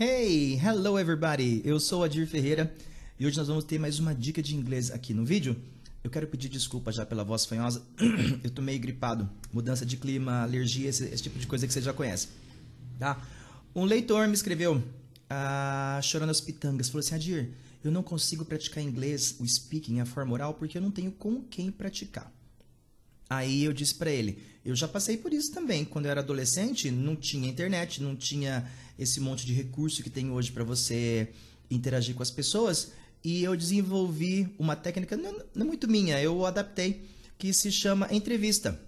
Hey, hello everybody! Eu sou Adir Ferreira e hoje nós vamos ter mais uma dica de inglês aqui no vídeo. Eu quero pedir desculpa já pela voz fanhosa, eu tô meio gripado. Mudança de clima, alergia, esse, esse, tipo de coisa que você já conhece. Tá? Um leitor me escreveu, ah, chorando as pitangas, falou assim: Adir, eu não consigo praticar inglês, o speaking, a forma oral, porque eu não tenho com quem praticar. Aí eu disse para ele, eu já passei por isso também. Quando eu era adolescente, não tinha internet, não tinha esse monte de recurso que tem hoje para você interagir com as pessoas. E eu desenvolvi uma técnica, não, não é muito minha, eu adaptei, que se chama entrevista.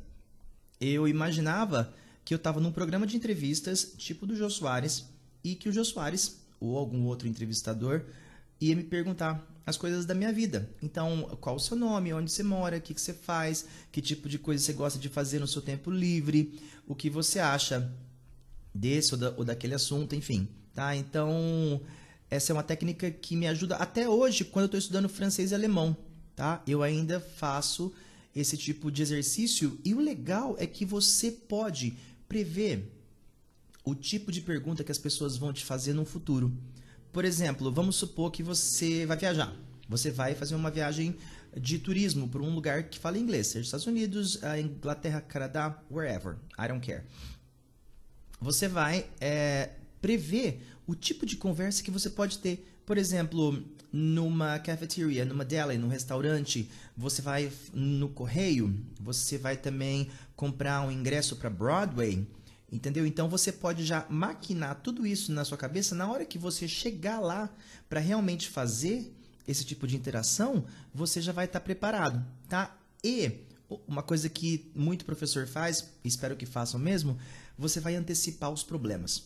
Eu imaginava que eu estava num programa de entrevistas, tipo do Jô Soares, e que o Jô Soares, ou algum outro entrevistador, ia me perguntar as coisas da minha vida. Então, qual o seu nome, onde você mora, o que, que você faz, que tipo de coisa você gosta de fazer no seu tempo livre, o que você acha desse ou, da, ou daquele assunto, enfim. Tá? Então, essa é uma técnica que me ajuda até hoje quando eu estou estudando francês e alemão. Tá? Eu ainda faço esse tipo de exercício e o legal é que você pode prever o tipo de pergunta que as pessoas vão te fazer no futuro por exemplo, vamos supor que você vai viajar. Você vai fazer uma viagem de turismo para um lugar que fala inglês, seja Estados Unidos, ah, Inglaterra, Canadá, wherever. I don't care. Você vai é, prever o tipo de conversa que você pode ter. Por exemplo, numa cafeteria, numa deli, num restaurante, você vai no correio, você vai também comprar um ingresso para Broadway Entendeu? Então você pode já maquinar tudo isso na sua cabeça na hora que você chegar lá para realmente fazer esse tipo de interação, você já vai estar tá preparado, tá? E uma coisa que muito professor faz, espero que façam mesmo, você vai antecipar os problemas.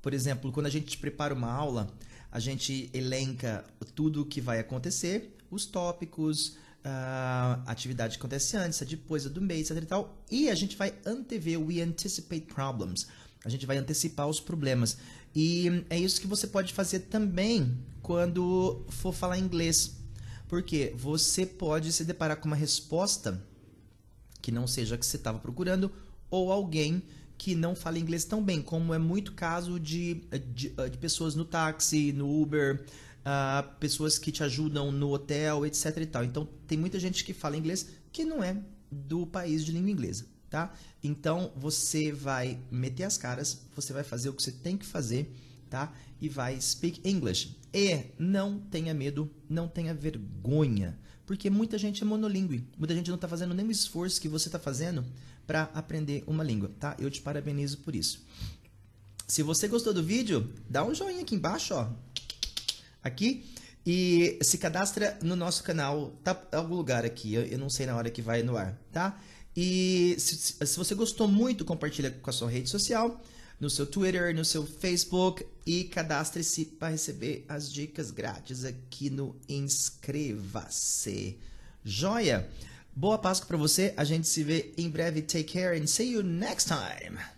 Por exemplo, quando a gente prepara uma aula, a gente elenca tudo o que vai acontecer, os tópicos, uh, atividade que acontece antes, é depois, é do mês, etc e tal. E a gente vai antever, we anticipate problems. A gente vai antecipar os problemas. E é isso que você pode fazer também quando for falar inglês. Porque você pode se deparar com uma resposta que não seja a que você estava procurando ou alguém que não fala inglês tão bem, como é muito caso de, de, de pessoas no táxi, no Uber, pessoas que te ajudam no hotel, etc e tal. Então, tem muita gente que fala inglês que não é do país de língua inglesa, tá? Então, você vai meter as caras, você vai fazer o que você tem que fazer, tá? E vai speak English. E não tenha medo, não tenha vergonha, porque muita gente é monolíngue, muita gente não está fazendo nenhum esforço que você está fazendo para aprender uma língua, tá? Eu te parabenizo por isso. Se você gostou do vídeo, dá um joinha aqui embaixo, ó aqui e se cadastra no nosso canal, tá em algum lugar aqui, eu, eu, não sei na hora que vai no ar, tá? E se, se você gostou muito, compartilha com a sua rede social, no seu Twitter, no seu Facebook e cadastre-se para receber as dicas grátis aqui no Inscreva-se. Joia! Boa Páscoa para você, a gente se vê em breve. Take care and see you next time!